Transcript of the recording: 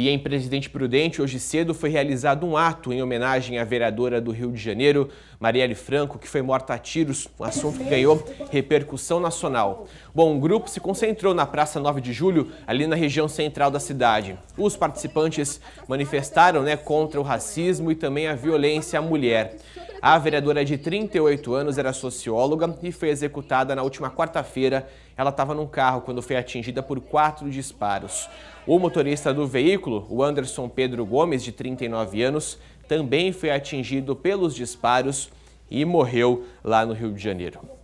E em Presidente Prudente, hoje cedo, foi realizado um ato em homenagem à vereadora do Rio de Janeiro, Marielle Franco, que foi morta a tiros, um assunto que ganhou repercussão nacional. Bom, o grupo se concentrou na Praça 9 de Julho, ali na região central da cidade. Os participantes manifestaram né, contra o racismo e também a violência à mulher. A vereadora de 38 anos era socióloga e foi executada na última quarta-feira. Ela estava num carro quando foi atingida por quatro disparos. O motorista do veículo, o Anderson Pedro Gomes, de 39 anos, também foi atingido pelos disparos e morreu lá no Rio de Janeiro.